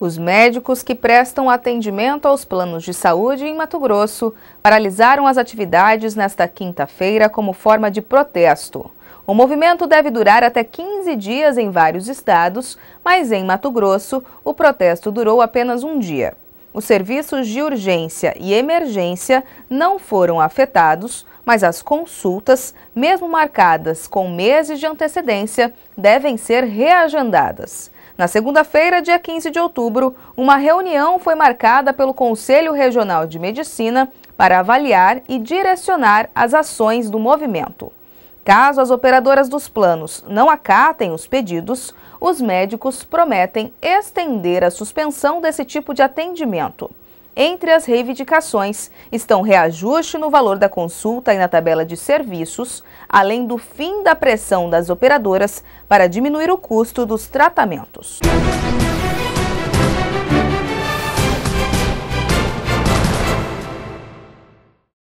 Os médicos que prestam atendimento aos planos de saúde em Mato Grosso paralisaram as atividades nesta quinta-feira como forma de protesto. O movimento deve durar até 15 dias em vários estados, mas em Mato Grosso o protesto durou apenas um dia. Os serviços de urgência e emergência não foram afetados, mas as consultas, mesmo marcadas com meses de antecedência, devem ser reagendadas. Na segunda-feira, dia 15 de outubro, uma reunião foi marcada pelo Conselho Regional de Medicina para avaliar e direcionar as ações do movimento. Caso as operadoras dos planos não acatem os pedidos, os médicos prometem estender a suspensão desse tipo de atendimento. Entre as reivindicações estão reajuste no valor da consulta e na tabela de serviços, além do fim da pressão das operadoras para diminuir o custo dos tratamentos. Música